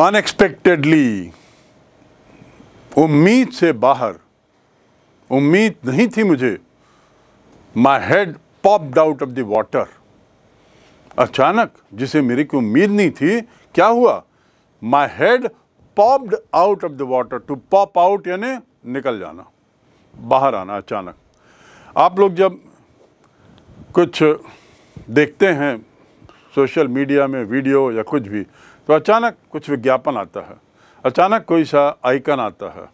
Unexpectedly उम्मीद से बाहर उम्मीद नहीं थी मुझे my head popped out of the water अचानक जिसे मेरी को उम्मीद नहीं थी क्या हुआ my head popped out of the water to pop out यानी निकल जाना बाहर आना अचानक आप लोग जब कुछ देखते हैं सोशल मीडिया में वीडियो या कुछ भी तो अचानक कुछ विज्ञापन आता है अचानक कोई सा आइकन आता है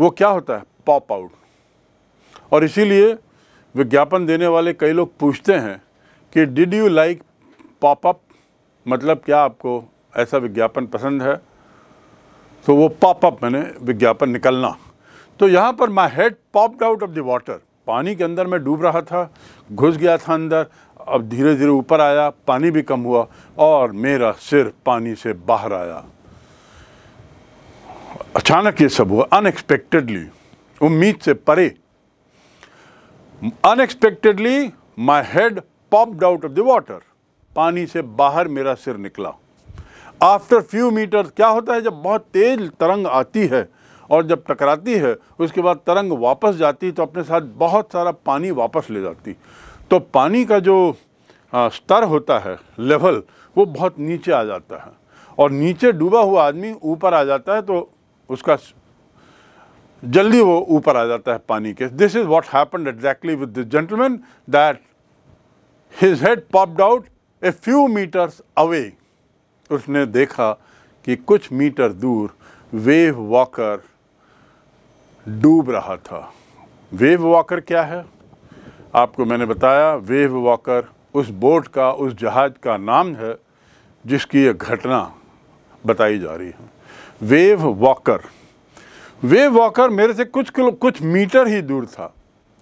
वो क्या होता है पॉप आउट और इसीलिए विज्ञापन देने वाले कई लोग पूछते हैं कि डिड यू लाइक पॉपअप मतलब क्या आपको ऐसा विज्ञापन पसंद है तो वो पॉप अप मैंने विज्ञापन निकलना तो यहाँ पर my head popped out of the water पानी के अंदर मैं डूब रहा था घुस गया था अंदर अब धीरे धीरे ऊपर आया पानी भी कम हुआ और मेरा सिर पानी से बाहर आया अचानक ये सब हुआ अनएक्सपेक्टेडली उम्मीद से परे unexpectedly my head popped out of the water पानी से बाहर मेरा सिर निकला आफ्टर फ्यू मीटर क्या होता है जब बहुत तेज तरंग आती है और जब टकराती है उसके बाद तरंग वापस जाती तो अपने साथ बहुत सारा पानी वापस ले जाती तो पानी का जो स्तर होता है लेवल वो बहुत नीचे आ जाता है और नीचे डूबा हुआ आदमी ऊपर आ जाता है तो उसका जल्दी वो ऊपर आ जाता है पानी के this is what happened exactly with this gentleman that his head popped out a few metres away उसने देखा कि कुछ मीटर दूर वेव वॉकर डूब रहा था वेव वॉकर क्या है आपको मैंने बताया वेव वॉकर उस बोट का उस जहाज़ का नाम है जिसकी यह घटना बताई जा रही है वेव वॉकर वेव वॉकर मेरे से कुछ किलो कुछ मीटर ही दूर था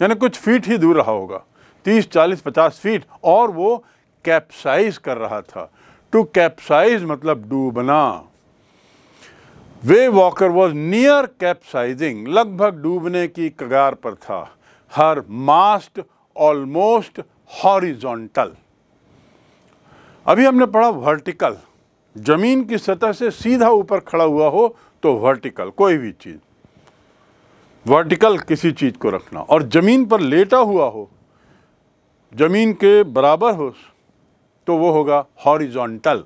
यानी कुछ फीट ही दूर रहा होगा तीस चालीस पचास फीट और वो कैप्साइज कर रहा था टू कैप्साइज मतलब डूबना wave walker was near capsizing लगभग डूबने की कगार पर था हर मास्ट ऑलमोस्ट हॉरिजॉन्टल अभी हमने पढ़ा वर्टिकल जमीन की सतह से सीधा ऊपर खड़ा हुआ हो तो वर्टिकल कोई भी चीज़ वर्टिकल किसी चीज़ को रखना और ज़मीन पर लेटा हुआ हो ज़मीन के बराबर हो तो वो होगा हॉरिजॉन्टल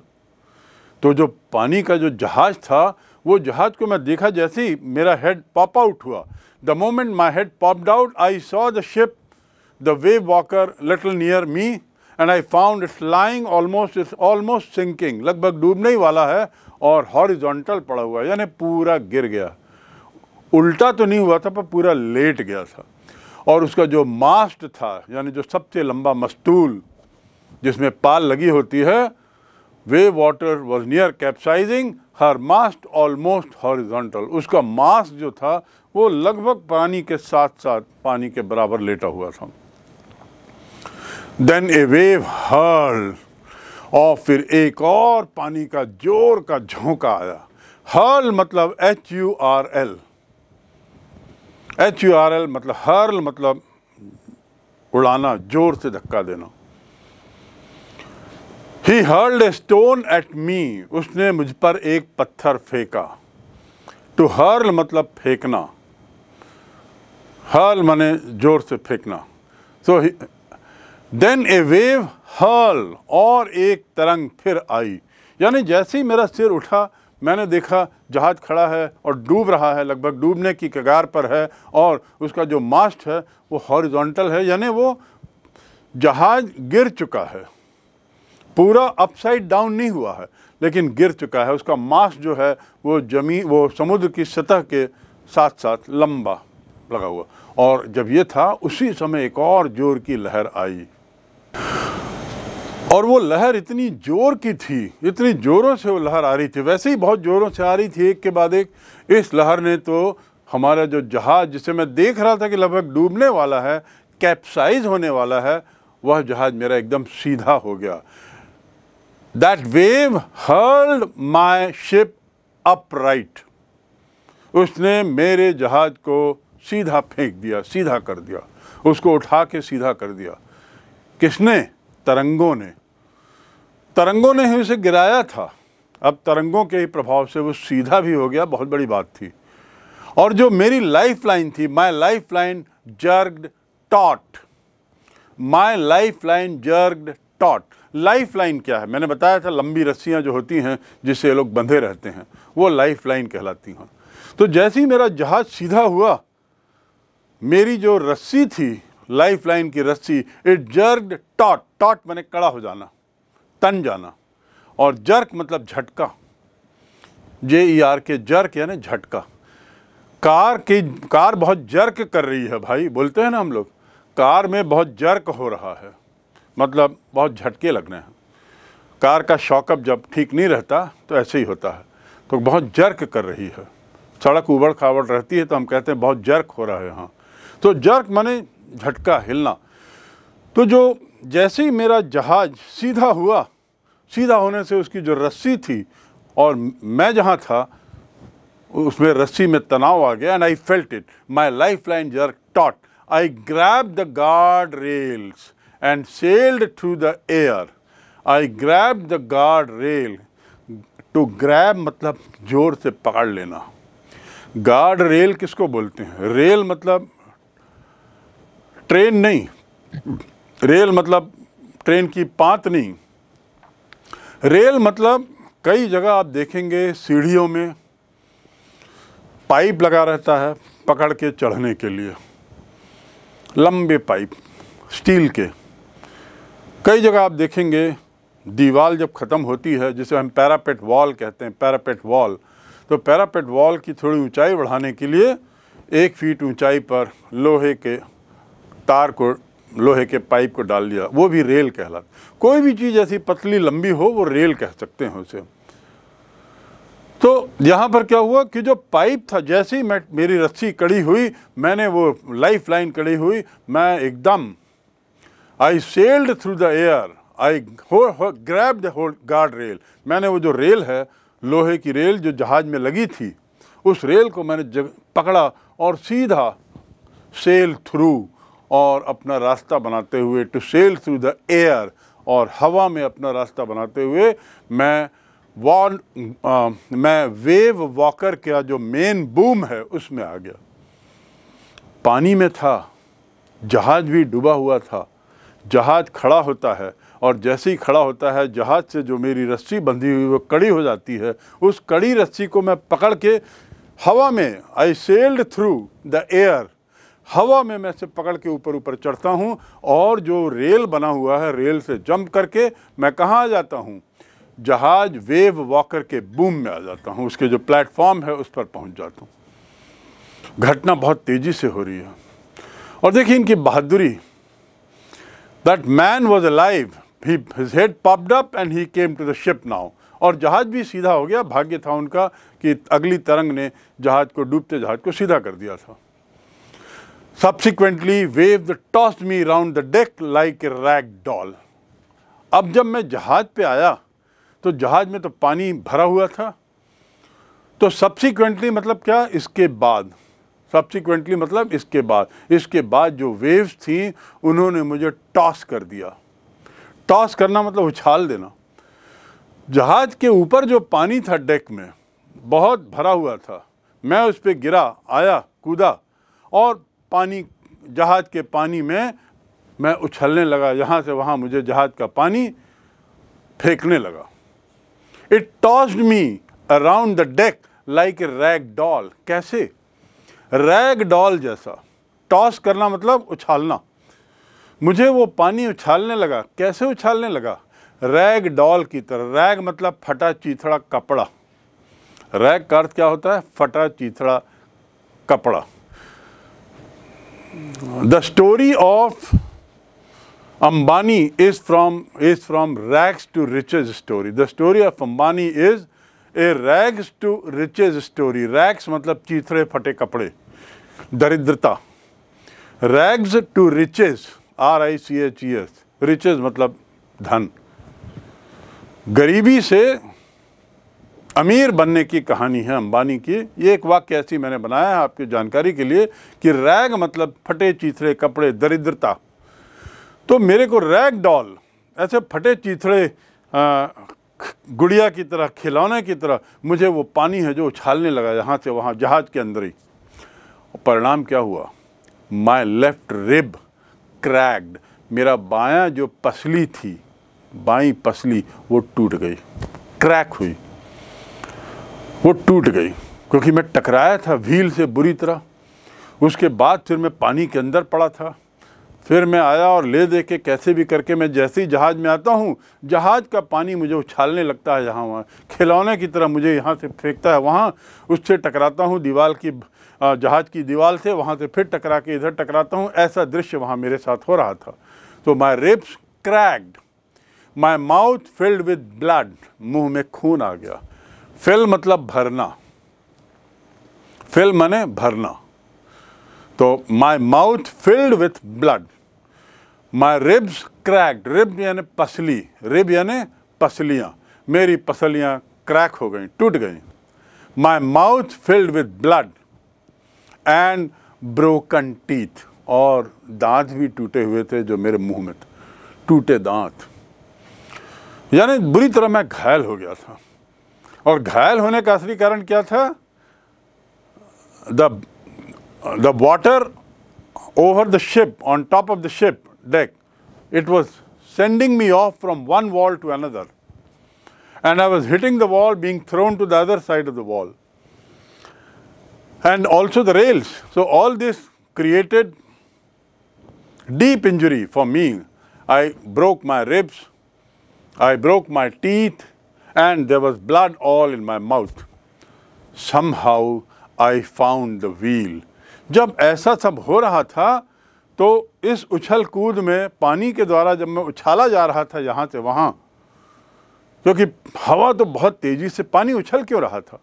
तो जो पानी का जो जहाज़ था वो जहाज़ को मैं देखा जैसे ही मेरा हेड पॉप आउट हुआ the moment my head pop out I saw the ship the wave walker little near me and I found it's lying almost, it's almost sinking, लगभग डूबने ही वाला है और हॉरिजॉन्टल पड़ा हुआ है यानी पूरा गिर गया उल्टा तो नहीं हुआ था पर पूरा लेट गया था और उसका जो मास्ट था यानी जो सबसे लंबा मस्तूल जिसमें पाल लगी होती है wave water was near capsizing her mast almost horizontal उसका मास जो था वो लगभग पानी के साथ साथ पानी के बराबर लेटा हुआ था देन ए वेव हर्ल और फिर एक और पानी का जोर का झोंका आया हर्ल मतलब H U R L H U R L मतलब हर्ल मतलब उड़ाना जोर से धक्का देना ही hurled a stone at me उसने मुझ पर एक पत्थर फेंका टू हर्ल मतलब फेंकना हर्ल मने जोर से फेंकना so so, then a wave hurl और एक तरंग फिर आई यानी जैसे ही मेरा सिर उठा मैंने देखा जहाज़ खड़ा है और डूब रहा है लगभग डूबने की कगार पर है और उसका जो मास्ट है वो हॉरिजॉन्टल है यानी वो जहाज़ गिर चुका है पूरा अपसाइड डाउन नहीं हुआ है लेकिन गिर चुका है उसका मास्ट जो है वो जमी वो समुद्र की सतह के साथ साथ लंबा लगा हुआ और जब ये था उसी समय एक और जोर की लहर आई और वो लहर इतनी ज़ोर की थी इतनी ज़ोरों से वो लहर आ रही थी वैसे ही बहुत ज़ोरों से आ रही थी एक के बाद एक इस लहर ने तो हमारा जो जहाज़ जिसे मैं देख रहा था कि लगभग डूबने वाला है कैप्साइज होने वाला है वह जहाज़ मेरा एकदम सीधा हो गया that wave hurled my ship upright उसने मेरे जहाज़ को सीधा फेंक दिया सीधा कर दिया उसको उठा के सीधा कर दिया किसने तरंगों ने तरंगों ने ही उसे गिराया था अब तरंगों के ही प्रभाव से वो सीधा भी हो गया बहुत बड़ी बात थी और जो मेरी लाइफ लाइन थी my life line jerked taut my life line jerked taut life line क्या है मैंने बताया था लंबी रस्सियाँ जो होती हैं जिससे लोग बंधे रहते हैं वो लाइफ लाइन कहलाती हैं तो जैसे ही मेरा जहाज़ सीधा हुआ मेरी जो रस्सी थी लाइफ लाइन की रस्सी इट जर्ग टॉट टॉट मैंने कड़ा हो जाना तन जाना और जर्क मतलब झटका जे ई आर के जर्क यानी झटका कार की कार बहुत जर्क कर रही है भाई बोलते हैं ना हम लोग कार में बहुत जर्क हो रहा है मतलब बहुत झटके लगने हैं कार का शॉकअप जब ठीक नहीं रहता तो ऐसे ही होता है तो बहुत जर्क कर रही है सड़क उबड़ खाबड़ रहती है तो हम कहते हैं बहुत जर्क हो रहा है यहाँ तो जर्क माने झटका हिलना तो जो जैसे ही मेरा जहाज सीधा हुआ सीधा होने से उसकी जो रस्सी थी और मैं जहाँ था उसमें रस्सी में तनाव आ गया and I felt it my life line jerked taut I grab the guard rails and sailed through the air I grab the guard rail to grab मतलब जोर से पकड़ लेना गार्ड रेल किसको बोलते हैं रेल मतलब ट्रेन नहीं रेल मतलब ट्रेन की पात नहीं रेल मतलब कई जगह आप देखेंगे सीढ़ियों में पाइप लगा रहता है पकड़ के चढ़ने के लिए लंबे पाइप स्टील के कई जगह आप देखेंगे दीवार जब ख़त्म होती है जिसे हम पैरापेट वॉल कहते हैं पैरापेट वॉल तो पैरापेट वॉल की थोड़ी ऊंचाई बढ़ाने के लिए एक फीट ऊंचाई पर लोहे के तार को लोहे के पाइप को डाल दिया वो भी रेल कहलाता कोई भी चीज़ ऐसी पतली लंबी हो वो रेल कह सकते हैं उसे तो यहाँ पर क्या हुआ कि जो पाइप था जैसे ही मैं मेरी रस्सी कड़ी हुई मैंने वो लाइफ लाइन कड़ी हुई मैं एकदम I sailed through the air I grabbed the whole guard rail मैंने वो जो रेल है लोहे की रेल जो जहाज़ में लगी थी उस रेल को मैंने जग पकड़ा और सीधा सेल थ्रू और अपना रास्ता बनाते हुए to sail through the air और हवा में अपना रास्ता बनाते हुए मैं वॉन uh, मैं वेव वॉकर का जो मेन बूम है उसमें आ गया पानी में था जहाज़ भी डूबा हुआ था जहाज़ खड़ा होता है और जैसे ही खड़ा होता है जहाज़ से जो मेरी रस्सी बंधी हुई वो कड़ी हो जाती है उस कड़ी रस्सी को मैं पकड़ के हवा में I sailed through the air हवा में मैं से पकड़ के ऊपर ऊपर चढ़ता हूँ और जो रेल बना हुआ है रेल से जंप करके मैं कहाँ आ जाता हूँ जहाज वेव वॉकर के बूम में आ जाता हूँ उसके जो प्लेटफॉर्म है उस पर पहुँच जाता हूँ घटना बहुत तेज़ी से हो रही है और देखिए इनकी बहादुरी that man was alive he his head popped up and he came to the ship now और जहाज़ भी सीधा हो गया भाग्य था उनका कि अगली तरंग ने जहाज़ को डूबते जहाज़ को सीधा कर दिया था subsequently wave the tossed me round the deck like a rag doll अब जब मैं जहाज़ पे आया तो जहाज़ में तो पानी भरा हुआ था तो सब्सिक्वेंटली मतलब क्या इसके बाद सब्सिक्वेंटली मतलब इसके बाद इसके बाद जो वेव्स थी उन्होंने मुझे टॉस कर दिया टॉस करना मतलब उछाल देना जहाज़ के ऊपर जो पानी था डेक में बहुत भरा हुआ था मैं उस पर गिरा आया कूदा और पानी जहाज़ के पानी में मैं उछलने लगा यहाँ से वहाँ मुझे जहाज़ का पानी फेंकने लगा it tossed me around the deck like a rag doll कैसे रैग डॉल जैसा टॉस करना मतलब उछालना मुझे वो पानी उछालने लगा कैसे उछालने लगा रैग डॉल की तरह रैग मतलब फटा चीथड़ा कपड़ा रैग का अर्थ क्या होता है फटा चीथड़ा कपड़ा the story of Ambani is from is from rags to riches story the story of Ambani is a rags to riches story rags मतलब चीथड़े फटे कपड़े दरिद्रता rags to riches R I C H E S riches मतलब धन गरीबी से अमीर बनने की कहानी है अंबानी की ये एक वाक्य ऐसी मैंने बनाया है आपकी जानकारी के लिए कि रैग मतलब फटे चीथड़े कपड़े दरिद्रता तो मेरे को रैग डॉल ऐसे फटे चीथड़े गुड़िया की तरह खिलौने की तरह मुझे वो पानी है जो उछालने लगा यहाँ से वहाँ जहाज़ के अंदर ही परिणाम क्या हुआ माई लेफ्ट रिब क्रैक्ड मेरा बायां जो पसली थी बाई पसली वो टूट गई क्रैक हुई वो टूट गई क्योंकि मैं टकराया था व्हील से बुरी तरह उसके बाद फिर मैं पानी के अंदर पड़ा था फिर मैं आया और ले दे के कैसे भी करके मैं जैसे ही जहाज़ में आता हूँ जहाज़ का पानी मुझे उछालने लगता है जहाँ वहाँ खिलौने की तरह मुझे यहाँ से फेंकता है वहाँ उससे टकराता हूँ दीवार की जहाज़ की दीवार से वहाँ से फिर टकरा के इधर टकराता हूँ ऐसा दृश्य वहाँ मेरे साथ हो रहा था तो my ribs cracked my mouth filled with blood मुँह में खून आ गया फिल मतलब भरना फिल माने भरना तो my mouth filled with blood my ribs cracked rib यानी पसली रिब यानी पसलियाँ मेरी पसलियाँ क्रैक हो गई टूट गई my mouth filled with blood and broken teeth और दांत भी टूटे हुए थे जो मेरे मुंह में थे टूटे दांत यानी बुरी तरह मैं घायल हो गया था और घायल होने का असली कारण क्या था the the over the ship, on top of the ship deck, it was sending me off from one wall to another. And I was hitting the wall, being thrown to the other side of the wall. And also the rails. So all this created deep injury for me. I broke my ribs, I broke my teeth, and there was blood all in my mouth. Somehow I found the wheel. जब ऐसा सब हो रहा था तो इस उछल कूद में पानी के द्वारा जब मैं उछाला जा रहा था यहाँ से वहाँ क्योंकि हवा तो बहुत तेज़ी से पानी उछल क्यों रहा था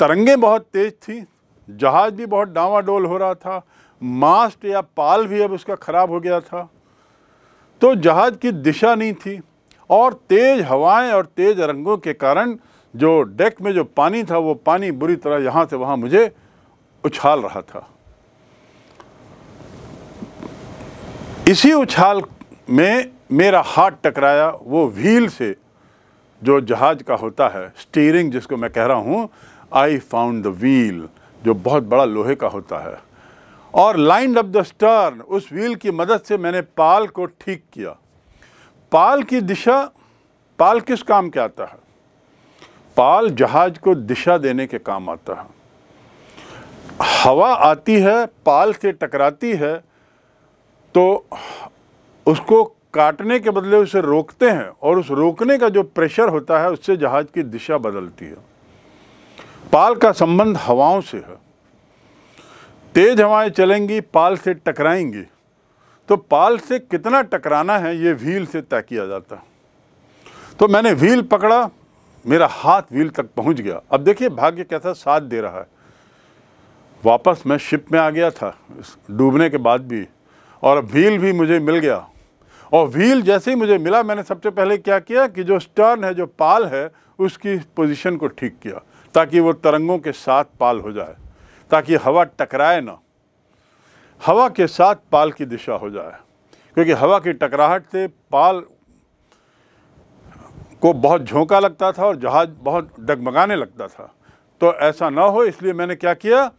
तरंगे बहुत तेज़ थी जहाज़ भी बहुत डावाडोल हो रहा था मास्ट या पाल भी अब उसका ख़राब हो गया था तो जहाज़ की दिशा नहीं थी और तेज़ हवाएं और तेज़ रंगों के कारण जो डेक में जो पानी था वो पानी बुरी तरह यहाँ से वहाँ मुझे उछाल रहा था इसी उछाल में मेरा हाथ टकराया वो व्हील से जो जहाज का होता है स्टीयरिंग जिसको मैं कह रहा हूँ आई फाउंड द व्हील जो बहुत बड़ा लोहे का होता है और लाइन अप द स्टर्न उस व्हील की मदद से मैंने पाल को ठीक किया पाल की दिशा पाल किस काम के आता है पाल जहाज को दिशा देने के काम आता है हवा आती है पाल से टकराती है तो उसको काटने के बदले उसे रोकते हैं और उस रोकने का जो प्रेशर होता है उससे जहाज की दिशा बदलती है पाल का संबंध हवाओं से है तेज हवाएं चलेंगी पाल से टकराएंगी तो पाल से कितना टकराना है ये व्हील से तय किया जाता है तो मैंने व्हील पकड़ा मेरा हाथ व्हील तक पहुंच गया अब देखिए भाग्य कैसा साथ दे रहा है वापस मैं शिप में आ गया था डूबने के बाद भी और व्हील भी मुझे मिल गया और व्हील जैसे ही मुझे मिला मैंने सबसे पहले क्या किया कि जो स्टर्न है जो पाल है उसकी पोजीशन को ठीक किया ताकि वो तरंगों के साथ पाल हो जाए ताकि हवा टकराए ना हवा के साथ पाल की दिशा हो जाए क्योंकि हवा की टकराहट से पाल को बहुत झोंका लगता था और जहाज़ बहुत डगमगाने लगता था तो ऐसा ना हो इसलिए मैंने क्या किया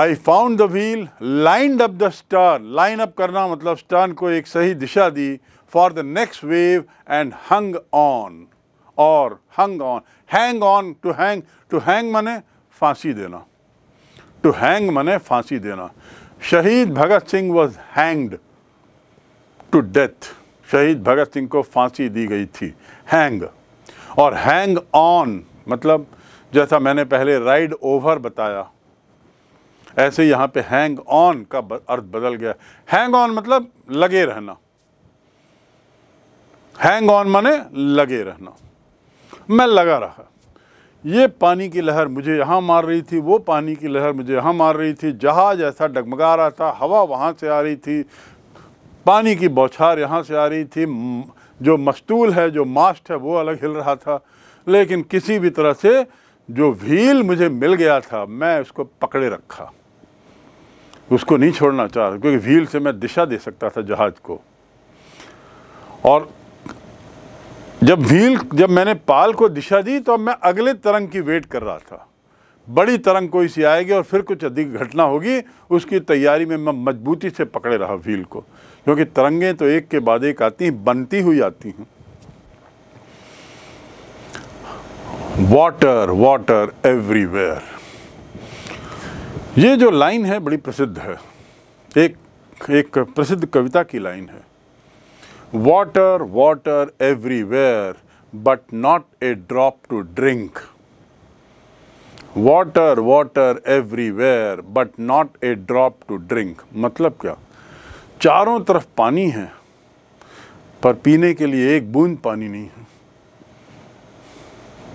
I found the wheel lined up the star line up करना मतलब स्टार को एक सही दिशा दी for the next wave and hung on और hung on hang on to hang to hang मैने फांसी देना टू हैंग मने फांसी देना शहीद Bhagat Singh was hanged to death शहीद भगत सिंह को फांसी दी गई थी हैंग और हैंग ऑन मतलब जैसा मैंने पहले राइड ओवर बताया ऐसे यहाँ पे हैंग ऑन का अर्थ बदल गया हैंग ऑन मतलब लगे रहना हैंग ऑन माने लगे रहना मैं लगा रहा ये पानी की लहर मुझे यहाँ मार रही थी वो पानी की लहर मुझे यहाँ मार रही थी जहाज़ ऐसा डगमगा रहा था हवा वहाँ से आ रही थी पानी की बौछार यहाँ से आ रही थी जो मस्तूल है जो मास्ट है वो अलग हिल रहा था लेकिन किसी भी तरह से जो व्हील मुझे मिल गया था मैं उसको पकड़े रखा उसको नहीं छोड़ना चाह रहा क्योंकि व्हील से मैं दिशा दे सकता था जहाज़ को और जब व्हील जब मैंने पाल को दिशा दी तो अब मैं अगले तरंग की वेट कर रहा था बड़ी तरंग कोई सी आएगी और फिर कुछ अधिक घटना होगी उसकी तैयारी में मैं मजबूती से पकड़े रहा व्हील को क्योंकि तरंगें तो एक के बाद एक आती हैं बनती हुई आती हैं वाटर वाटर एवरीवेयर ये जो लाइन है बड़ी प्रसिद्ध है एक एक प्रसिद्ध कविता की लाइन है water water everywhere but not a drop to drink water water everywhere but not a drop to drink मतलब क्या चारों तरफ पानी है पर पीने के लिए एक बूंद पानी नहीं है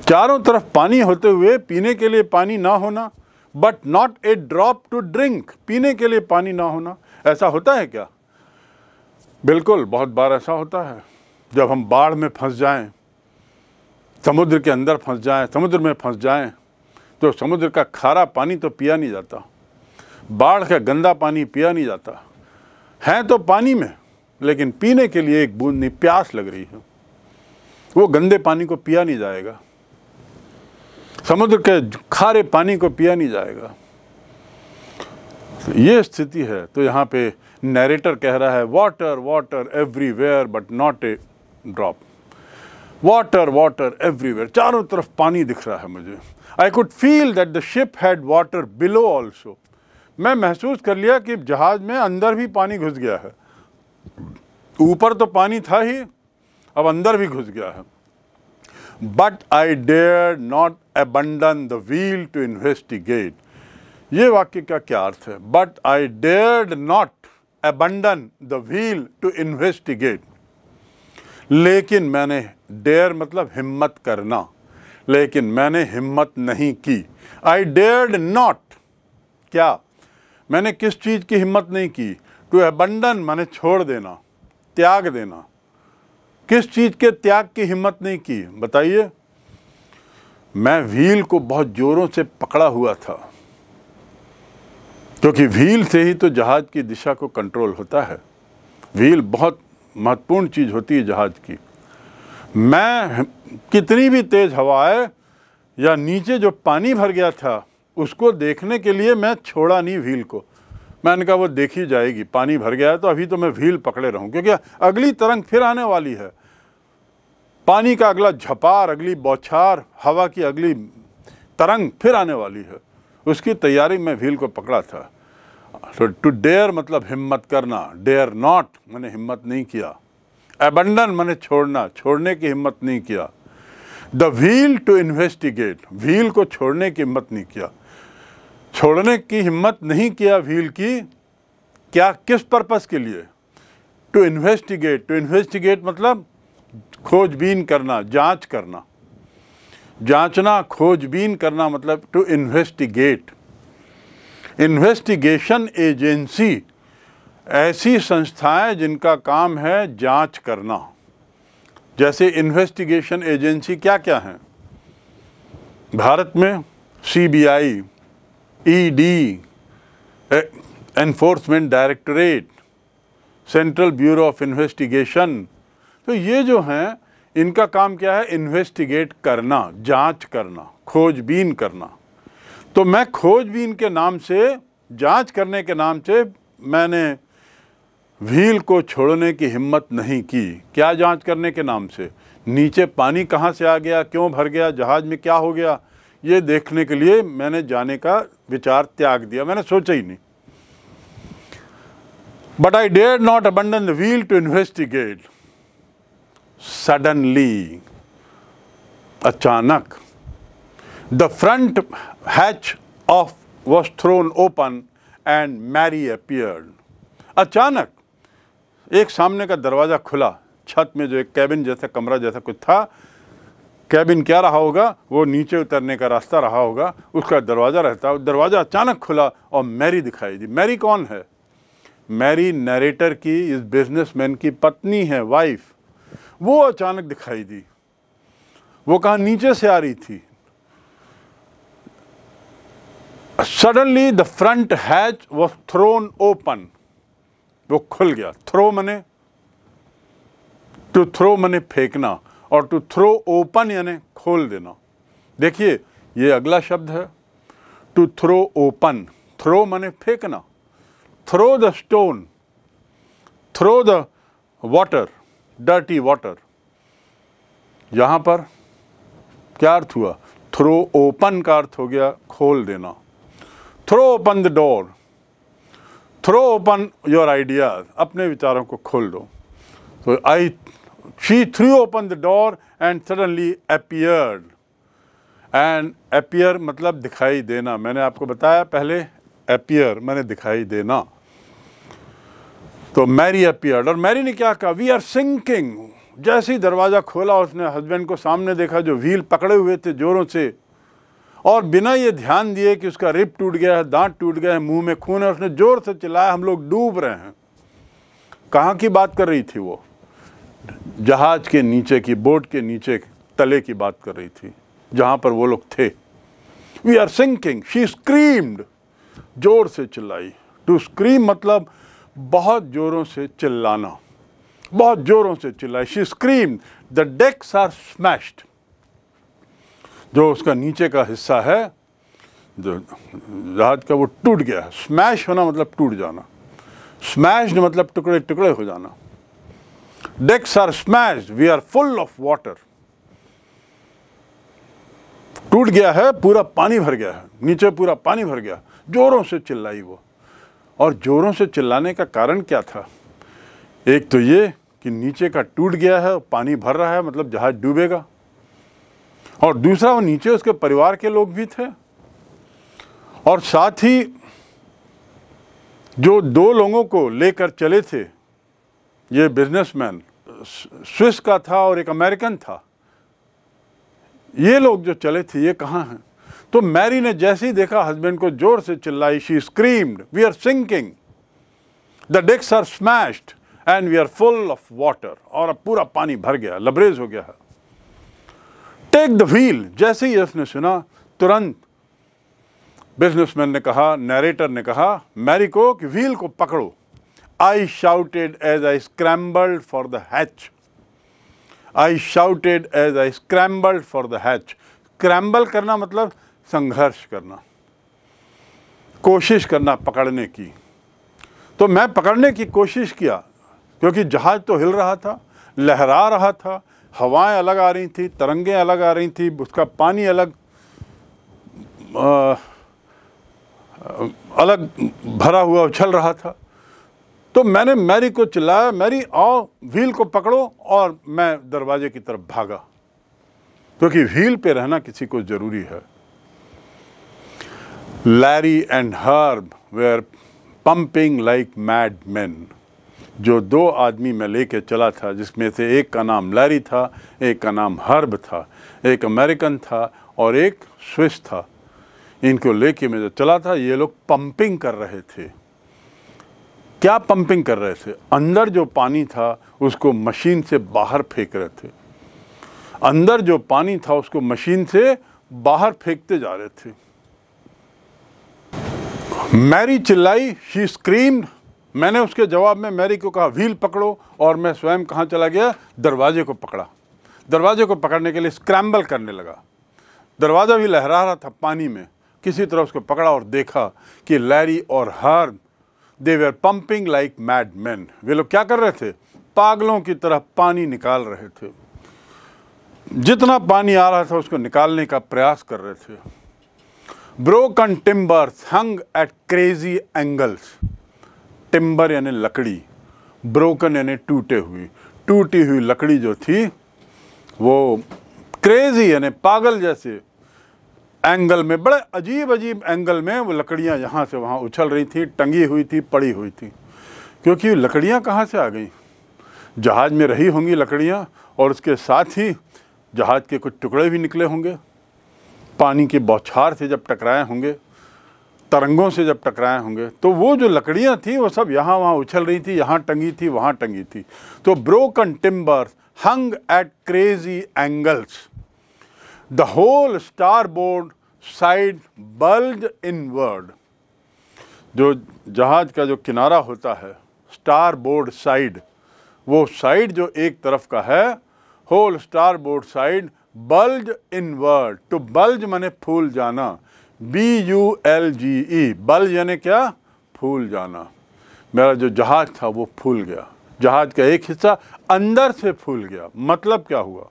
चारों तरफ पानी होते हुए पीने के लिए पानी ना होना but not a drop to drink पीने के लिए पानी ना होना ऐसा होता है क्या बिल्कुल बहुत बार ऐसा होता है जब हम बाढ़ में फंस जाएं, समुद्र के अंदर फंस जाएं, समुद्र में फंस जाएं, तो समुद्र का खारा पानी तो पिया नहीं जाता बाढ़ का गंदा पानी पिया नहीं जाता है तो पानी में लेकिन पीने के लिए एक बूंद नहीं प्यास लग रही है वो गंदे पानी को पिया नहीं जाएगा समुद्र के खारे पानी को पिया नहीं जाएगा ये स्थिति है तो यहाँ पे नरेटर कह रहा है water water everywhere but not a drop water water everywhere चारों तरफ पानी दिख रहा है मुझे I could feel that the ship had water below also मैं महसूस कर लिया कि जहाज़ में अंदर भी पानी घुस गया है ऊपर तो पानी था ही अब अंदर भी घुस गया है but I dare not abandon the wheel to investigate ये वाक्य का क्या अर्थ है but I dare not abandon the wheel to investigate. लेकिन मैंने डेयर मतलब हिम्मत करना लेकिन मैंने हिम्मत नहीं की आई डेयर्ड नॉट क्या मैंने किस चीज़ की हिम्मत नहीं की टू एबंडन मैंने छोड़ देना त्याग देना किस चीज़ के त्याग की हिम्मत नहीं की बताइए मैं व्हील को बहुत ज़ोरों से पकड़ा हुआ था क्योंकि व्हील से ही तो जहाज़ की दिशा को कंट्रोल होता है व्हील बहुत महत्वपूर्ण चीज़ होती है जहाज़ की मैं कितनी भी तेज़ हवा आए या नीचे जो पानी भर गया था उसको देखने के लिए मैं छोड़ा नहीं व्हील को मैंने कहा वो देखी जाएगी पानी भर गया है तो अभी तो मैं व्हील पकड़े रहूं क्योंकि अगली तरंग फिर आने वाली है पानी का अगला झपार अगली बौछार हवा की अगली तरंग फिर आने वाली है उसकी तैयारी में भील को पकड़ा था सो टू डेयर मतलब हिम्मत करना डेयर नॉट मैंने हिम्मत नहीं किया एबंडन मैंने छोड़ना छोड़ने की हिम्मत नहीं किया the wheel to investigate wheel को छोड़ने की हिम्मत नहीं किया छोड़ने की हिम्मत नहीं किया व्हील की क्या किस पर्पस के लिए टू इन्वेस्टिगेट टू इन्वेस्टिगेट मतलब खोजबीन करना जांच करना जांचना खोजबीन करना मतलब टू इन्वेस्टिगेट इन्वेस्टिगेशन एजेंसी ऐसी संस्थाएं जिनका काम है जांच करना जैसे इन्वेस्टिगेशन एजेंसी क्या क्या हैं भारत में CBI, ED, enforcement directorate central bureau of investigation तो ये जो हैं इनका काम क्या है इन्वेस्टिगेट करना जांच करना खोजबीन करना तो मैं खोजबीन के नाम से जांच करने के नाम से मैंने व्हील को छोड़ने की हिम्मत नहीं की क्या जांच करने के नाम से नीचे पानी कहाँ से आ गया क्यों भर गया जहाज़ में क्या हो गया ये देखने के लिए मैंने जाने का विचार त्याग दिया मैंने सोचा ही नहीं but I dare not abandon the wheel to investigate suddenly अचानक the front hatch of was thrown open and Mary appeared. अचानक एक सामने का दरवाज़ा खुला छत में जो एक कैबिन जैसा कमरा जैसा कुछ था कैबिन क्या रहा होगा वो नीचे उतरने का रास्ता रहा होगा उसका दरवाज़ा रहता है दरवाज़ा अचानक खुला और मैरी दिखाई दी मैरी कौन है मैरी नरेटर की इस बिजनेसमैन की पत्नी है वाइफ वो अचानक दिखाई दी वो कहा नीचे से आ रही थी suddenly the front hatch was thrown open वो खुल गया थ्रो मने टू थ्रो मने फेंकना और टू थ्रो ओपन यानी खोल देना देखिए ये अगला शब्द है टू थ्रो ओपन थ्रो मने फेंकना throw the stone throw the water dirty water यहां पर क्या अर्थ हुआ थ्रो ओपन का अर्थ हो गया खोल देना throw open the door throw open your idea अपने विचारों को खोल दो तो I she threw open the door and suddenly appeared and appear मतलब दिखाई देना मैंने आपको बताया पहले अपियर मैंने दिखाई देना तो मैरी अपियर्ड और मैरी ने क्या कहा वी आर सिंकिंग जैसे ही दरवाज़ा खोला उसने हस्बैंड को सामने देखा जो व्हील पकड़े हुए थे जोरों से और बिना ये ध्यान दिए कि उसका रिप टूट गया है दांत टूट गया है मुंह में खून है उसने ज़ोर से चिल्लाया हम लोग डूब रहे हैं कहाँ की बात कर रही थी वो जहाज़ के नीचे की बोट के नीचे तले की बात कर रही थी जहाँ पर वो लोग थे we are sinking she screamed जोर से चिल्लाई टू स्क्रीम मतलब बहुत ज़ोरों से चिल्लाना बहुत ज़ोरों से चिल्लाई she scream the decks are smashed जो उसका नीचे का हिस्सा है जो जहाज का वो टूट गया है स्मैश होना मतलब टूट जाना स्मैश्ड मतलब टुकड़े टुकड़े हो जाना decks are smashed we are full of water टूट गया है पूरा पानी भर गया है नीचे पूरा पानी भर गया जोरों से चिल्लाई वो और ज़ोरों से चिल्लाने का कारण क्या था एक तो ये कि नीचे का टूट गया है पानी भर रहा है मतलब जहाज़ डूबेगा और दूसरा वो नीचे उसके परिवार के लोग भी थे और साथ ही जो दो लोगों को लेकर चले थे ये बिजनेसमैन स्विस का था और एक अमेरिकन था ये लोग जो चले थे ये कहाँ हैं तो मैरी ने जैसे ही देखा हस्बैंड को जोर से चिल्लाई she screamed we are sinking the decks are smashed and we are full of water और अब पूरा पानी भर गया लबरेज हो गया है टेक द व्हील जैसे ही उसने सुना तुरंत बिजनेसमैन ने कहा नरेटर ने कहा मैरी को कि व्हील को पकड़ो I shouted as I scrambled for the hatch I shouted as I scrambled for the hatch scramble करना मतलब संघर्ष करना कोशिश करना पकड़ने की तो मैं पकड़ने की कोशिश किया क्योंकि जहाज़ तो हिल रहा था लहरा रहा था हवाएं अलग आ रही थी तरंगे अलग आ रही थी उसका पानी अलग आ, अलग भरा हुआ उछल रहा था तो मैंने मैरी को चिल्लाया मैरी आओ व्हील को पकड़ो और मैं दरवाजे की तरफ भागा क्योंकि व्हील पे रहना किसी को ज़रूरी है Larry and Herb were pumping like mad man जो दो आदमी मैं लेके चला था जिसमें से एक का नाम लैरी था एक का नाम हर्ब था एक अमेरिकन था और एक स्विस था इनको लेके मैं जो चला था ये लोग पंपिंग कर रहे थे क्या पंपिंग कर रहे थे अंदर जो पानी था उसको मशीन से बाहर फेंक रहे थे अंदर जो पानी था उसको मशीन से बाहर फेंकते जा रहे थे मैरी चिल्लाई शी स्क्रीम मैंने उसके जवाब में मैरी को कहा व्हील पकड़ो और मैं स्वयं कहाँ चला गया दरवाजे को पकड़ा दरवाजे को पकड़ने के लिए स्क्रैम्बल करने लगा दरवाज़ा भी लहरा रहा था पानी में किसी तरह उसको पकड़ा और देखा कि लैरी और Herb they were pumping like mad man वे लोग क्या कर रहे थे पागलों की तरह पानी निकाल रहे थे जितना पानी आ रहा था उसको निकालने का प्रयास कर रहे थे broken timbers hung at crazy angles timber यानी लकड़ी ब्रोकन यानी टूटे हुई टूटी हुई लकड़ी जो थी वो क्रेजी यानी पागल जैसे एंगल में बड़े अजीब अजीब एंगल में वो लकड़ियाँ यहाँ से वहाँ उछल रही थी टंगी हुई थी पड़ी हुई थी क्योंकि लकड़ियाँ कहाँ से आ गई जहाज़ में रही होंगी लकड़ियाँ और उसके साथ ही जहाज़ के कुछ टुकड़े भी निकले होंगे पानी के बौछार से जब टकराए होंगे तरंगों से जब टकराए होंगे तो वो जो लकड़ियाँ थी वो सब यहाँ वहाँ उछल रही थी यहाँ टंगी थी वहाँ टंगी थी तो broken timbers crazy angles the whole starboard side bulge inward जो जहाज का जो किनारा होता है स्टार बोर्ड साइड वो साइड जो एक तरफ का है whole starboard side bulge inward to bulge मैंने फूल जाना B U L G E bulge यानी क्या फूल जाना मेरा जो जहाज़ था वो फूल गया जहाज़ का एक हिस्सा अंदर से फूल गया मतलब क्या हुआ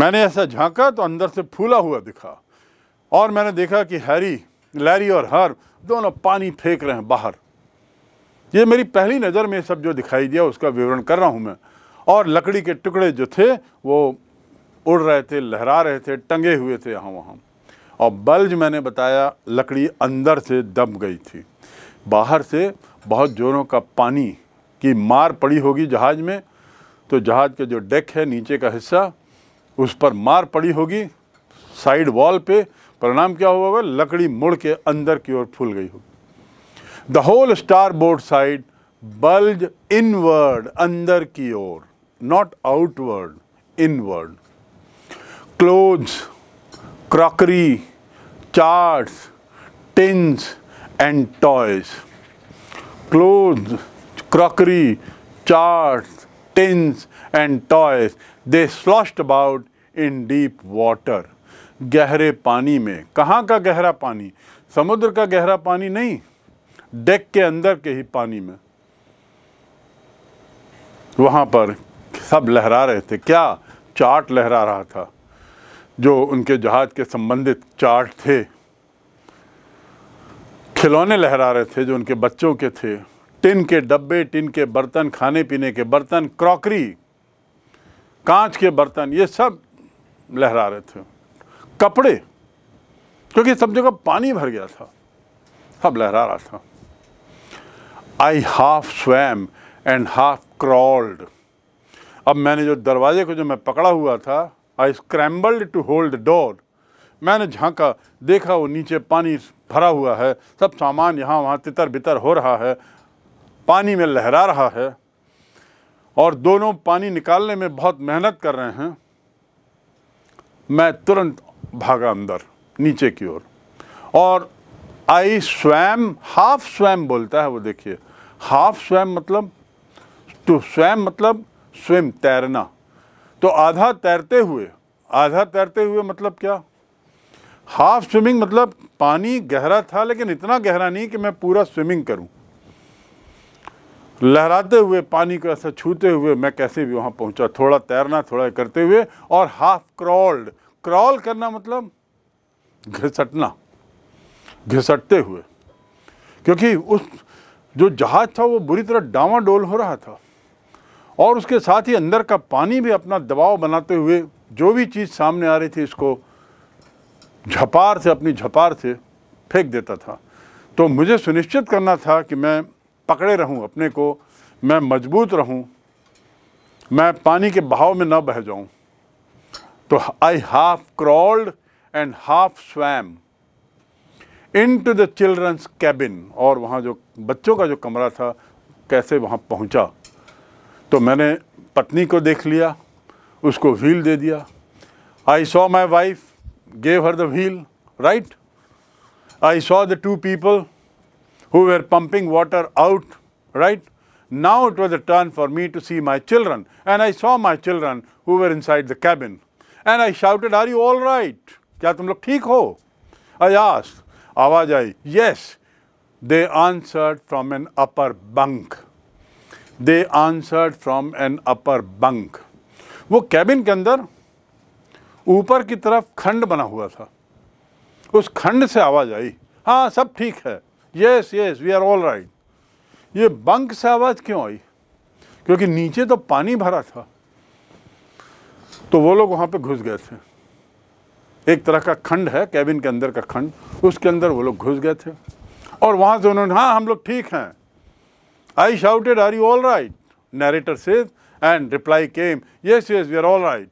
मैंने ऐसा झांका तो अंदर से फूला हुआ दिखा और मैंने देखा कि हैरी लैरी और हर दोनों पानी फेंक रहे हैं बाहर ये मेरी पहली नज़र में सब जो दिखाई दिया उसका विवरण कर रहा हूँ मैं और लकड़ी के टुकड़े जो थे वो उड़ रहे थे लहरा रहे थे टंगे हुए थे यहाँ वहाँ और बल्ज मैंने बताया लकड़ी अंदर से दब गई थी बाहर से बहुत जोरों का पानी की मार पड़ी होगी जहाज़ में तो जहाज़ के जो डेक है नीचे का हिस्सा उस पर मार पड़ी होगी साइड वॉल पे परिणाम क्या हुआ होगा लकड़ी मुड़ के अंदर की ओर फूल गई होगी the whole starboard side bulge inward अंदर की ओर not outward inward clothes, crockery, charts, tins, and toys. Clothes, crockery, charts, tins, and toys. They sloshed about in deep water. गहरे पानी में कहाँ का गहरा पानी समुद्र का गहरा पानी नहीं डेक के अंदर के ही पानी में वहाँ पर सब लहरा रहे थे क्या चाट लहरा रहा था जो उनके जहाज़ के संबंधित चार्ट थे खिलौने लहरा रहे थे जो उनके बच्चों के थे टिन के डब्बे टिन के बर्तन खाने पीने के बर्तन क्रॉकरी कांच के बर्तन ये सब लहरा रहे थे कपड़े क्योंकि सब जगह पानी भर गया था सब लहरा रहा था I half swam and half crawled अब मैंने जो दरवाजे को जो मैं पकड़ा हुआ था I scrambled to hold door मैंने झांका देखा वो नीचे पानी भरा हुआ है सब सामान यहाँ वहाँ तितर बितर हो रहा है पानी में लहरा रहा है और दोनों पानी निकालने में बहुत मेहनत कर रहे हैं मैं तुरंत भागा अंदर नीचे की ओर और आई स्वयं हाफ स्वयं बोलता है वो देखिए हाफ स्वयं मतलब टू स्वयं मतलब स्वयं तैरना तो आधा तैरते हुए आधा तैरते हुए मतलब क्या हाफ स्विमिंग मतलब पानी गहरा था लेकिन इतना गहरा नहीं कि मैं पूरा स्विमिंग करूं लहराते हुए पानी को ऐसा छूते हुए मैं कैसे भी वहां पहुंचा थोड़ा तैरना थोड़ा करते हुए और हाफ क्रॉल्ड क्रॉल करना मतलब घिसटना घिसटते हुए क्योंकि उस जो जहाज़ था वो बुरी तरह डावा डोल हो रहा था और उसके साथ ही अंदर का पानी भी अपना दबाव बनाते हुए जो भी चीज़ सामने आ रही थी इसको झपार से अपनी झपार से फेंक देता था तो मुझे सुनिश्चित करना था कि मैं पकड़े रहूं अपने को मैं मजबूत रहूं मैं पानी के बहाव में ना बह जाऊं तो I half crawled and half swam into the children's cabin और वहाँ जो बच्चों का जो कमरा था कैसे वहाँ पहुँचा तो मैंने पत्नी को देख लिया उसको व्हील दे दिया I saw my wife gave her the wheel right I saw the two people who were pumping water out right now it was a turn for me to see my children and I saw my children who were inside the cabin and I shouted are you all right क्या तुम लोग ठीक हो आयास आवाज आई yes they answered from an upper bunk they answered from an upper bunk वो cabin के अंदर ऊपर की तरफ खंड बना हुआ था उस खंड से आवाज़ आई हाँ सब ठीक है yes yes we are all right ये बंक से आवाज़ क्यों आई क्योंकि नीचे तो पानी भरा था तो वो लोग वहाँ पे घुस गए थे एक तरह का खंड है कैबिन के अंदर का खंड उसके अंदर वो लोग घुस गए थे और वहाँ से उन्होंने हाँ हम लोग ठीक हैं I shouted, are you all right? Narrator says, and reply came, yes, yes, we are all right,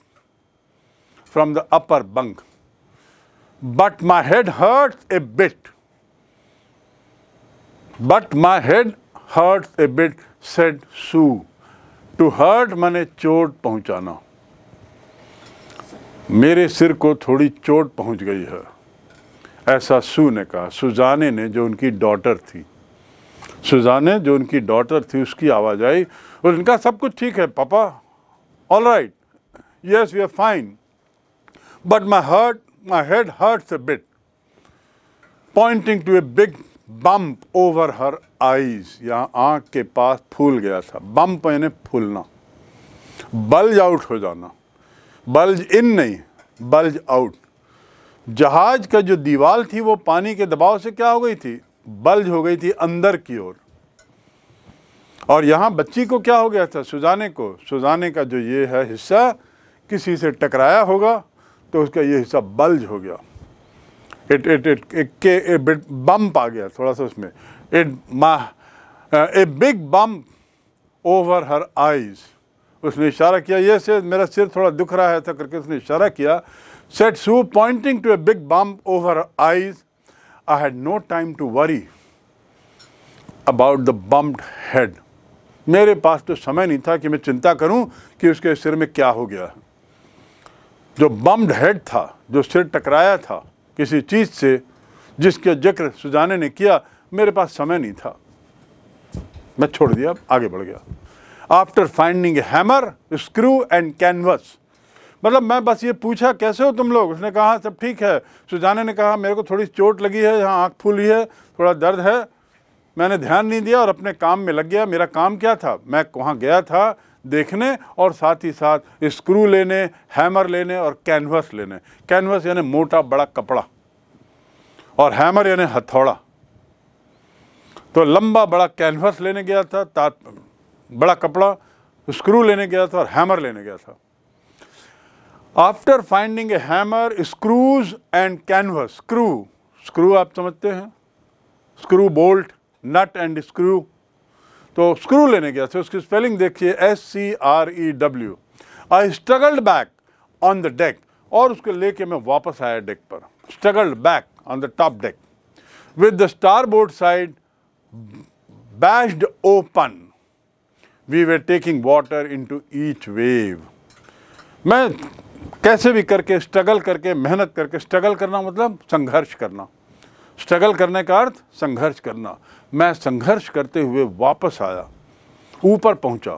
from the upper bunk. But my head hurts a bit. But my head hurts a bit, said Sue. "To hurt, माने चोट पहुंचाना मेरे सिर को थोड़ी चोट पहुंच गई है ऐसा सू ने कहा सुजाने ने जो उनकी डॉटर थी सुजाने जो उनकी डॉटर थी उसकी आवाज़ आई और इनका सब कुछ ठीक है पापा all right yes we are fine but my hurt my head hurts a bit pointing to a big bump over her eyes यहाँ आँख के पास फूल गया था बम्प यानी फूलना बल्ज आउट हो जाना बल्ज इन नहीं बल्ज आउट जहाज का जो दीवार थी वो पानी के दबाव से क्या हो गई थी बल्ज हो गई थी अंदर की ओर और यहाँ बच्ची को क्या हो गया था सुजाने को सुजाने का जो ये है हिस्सा किसी से टकराया होगा तो उसका ये हिस्सा बल्ज हो गया इट इट इट के ए बिट बम्प आ गया थोड़ा सा उसमें इट मा a big bump over her eyes उसने इशारा किया ये से मेरा सिर थोड़ा दुख रहा है था करके उसने इशारा किया सेट सू pointing to a big bump over eyes I had no time to worry about the bumped head. मेरे पास तो समय नहीं था कि मैं चिंता करूं कि उसके सिर में क्या हो गया जो बम्ड हेड था जो सिर टकराया था किसी चीज़ से जिसके जिक्र सुजाने ने किया मेरे पास समय नहीं था मैं छोड़ दिया आगे बढ़ गया after finding hammer screw and canvas मतलब मैं बस ये पूछा कैसे हो तुम लोग उसने कहा सब ठीक है सुजाने ने कहा मेरे को थोड़ी चोट लगी है यहाँ आँख फूली है थोड़ा दर्द है मैंने ध्यान नहीं दिया और अपने काम में लग गया मेरा काम क्या था मैं वहाँ गया था देखने और साथ ही साथ स्क्रू लेने हैमर लेने और कैनवस लेने कैनवस यानी मोटा बड़ा कपड़ा और हैमर यानी हथौड़ा तो लंबा बड़ा कैनवस लेने गया था तात बड़ा कपड़ा स्क्रू लेने गया था और हैमर लेने गया था after finding a hammer screws and canvas screw screw आप समझते हैं screw bolt nut and screw तो स्क्रू लेने गया था उसकी स्पेलिंग देखिए S C R E W I struggled back on the deck और उसको लेके मैं वापस आया डेक पर struggled back on the top deck with the starboard side bashed open we were taking water into each wave मैं कैसे भी करके स्ट्रगल करके मेहनत करके स्ट्रगल करना मतलब संघर्ष करना स्ट्रगल करने का अर्थ संघर्ष करना मैं संघर्ष करते हुए वापस आया ऊपर पहुंचा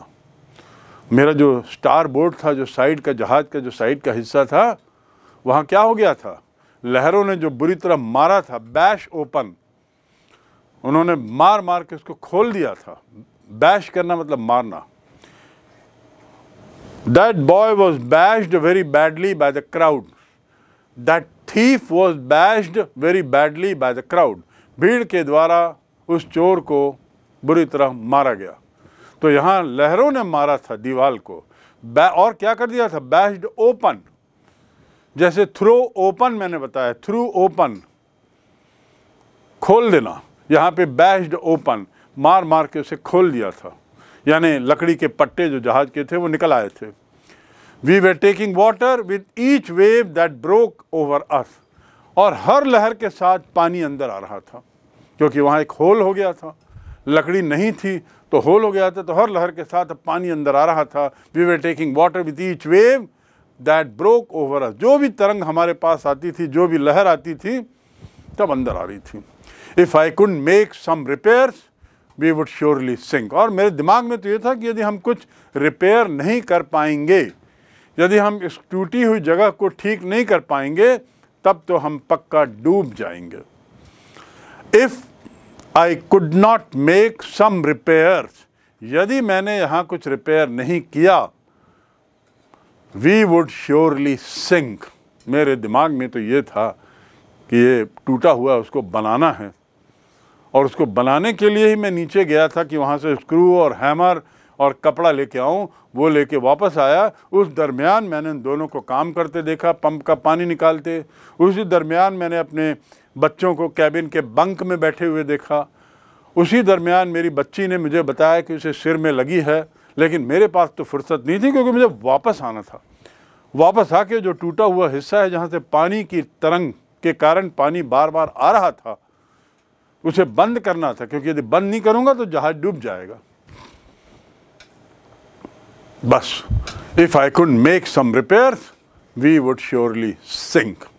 मेरा जो स्टार बोर्ड था जो साइड का जहाज़ का जो साइड का हिस्सा था वहाँ क्या हो गया था लहरों ने जो बुरी तरह मारा था बैश ओपन उन्होंने मार मार के उसको खोल दिया था बैश करना मतलब मारना That boy was bashed very badly by the crowd. That thief was bashed very badly by the crowd. भीड़ के द्वारा उस चोर को बुरी तरह मारा गया तो यहाँ लहरों ने मारा था दीवाल को और क्या कर दिया था बैस्ड ओपन जैसे थ्रो ओपन मैंने बताया थ्रू ओपन खोल देना यहाँ पे बैस्ड ओपन मार मार के उसे खोल दिया था यानी लकड़ी के पट्टे जो जहाज़ के थे वो निकल आए थे we were taking water with each wave that broke over earth और हर लहर के साथ पानी अंदर आ रहा था क्योंकि वहाँ एक होल हो गया था लकड़ी नहीं थी तो होल हो गया था तो हर लहर के साथ अब पानी अंदर आ रहा था we were taking water with each wave that broke over earth जो भी तरंग हमारे पास आती थी जो भी लहर आती थी तब अंदर आ रही थी if I could make some repairs we would surely sink और मेरे दिमाग में तो ये था कि यदि हम कुछ रिपेयर नहीं कर पाएंगे यदि हम इस टूटी हुई जगह को ठीक नहीं कर पाएंगे तब तो हम पक्का डूब जाएंगे if I could not make some repairs यदि मैंने यहाँ कुछ रिपेयर नहीं किया वी वुड श्योरली सिंक मेरे दिमाग में तो ये था कि ये टूटा हुआ उसको बनाना है और उसको बनाने के लिए ही मैं नीचे गया था कि वहाँ से स्क्रू और हैमर और कपड़ा लेके आऊँ वो लेके वापस आया उस दरमियान मैंने दोनों को काम करते देखा पंप का पानी निकालते उसी दरमियान मैंने अपने बच्चों को कैबिन के बंक में बैठे हुए देखा उसी दरमियान मेरी बच्ची ने मुझे बताया कि उसे सिर में लगी है लेकिन मेरे पास तो फुर्सत नहीं थी क्योंकि मुझे वापस आना था वापस आके जो टूटा हुआ हिस्सा है जहाँ से पानी की तरंग के कारण पानी बार बार आ रहा था उसे बंद करना था क्योंकि यदि बंद नहीं करूंगा तो जहाज डूब जाएगा बस if I could make some repair we would surely sink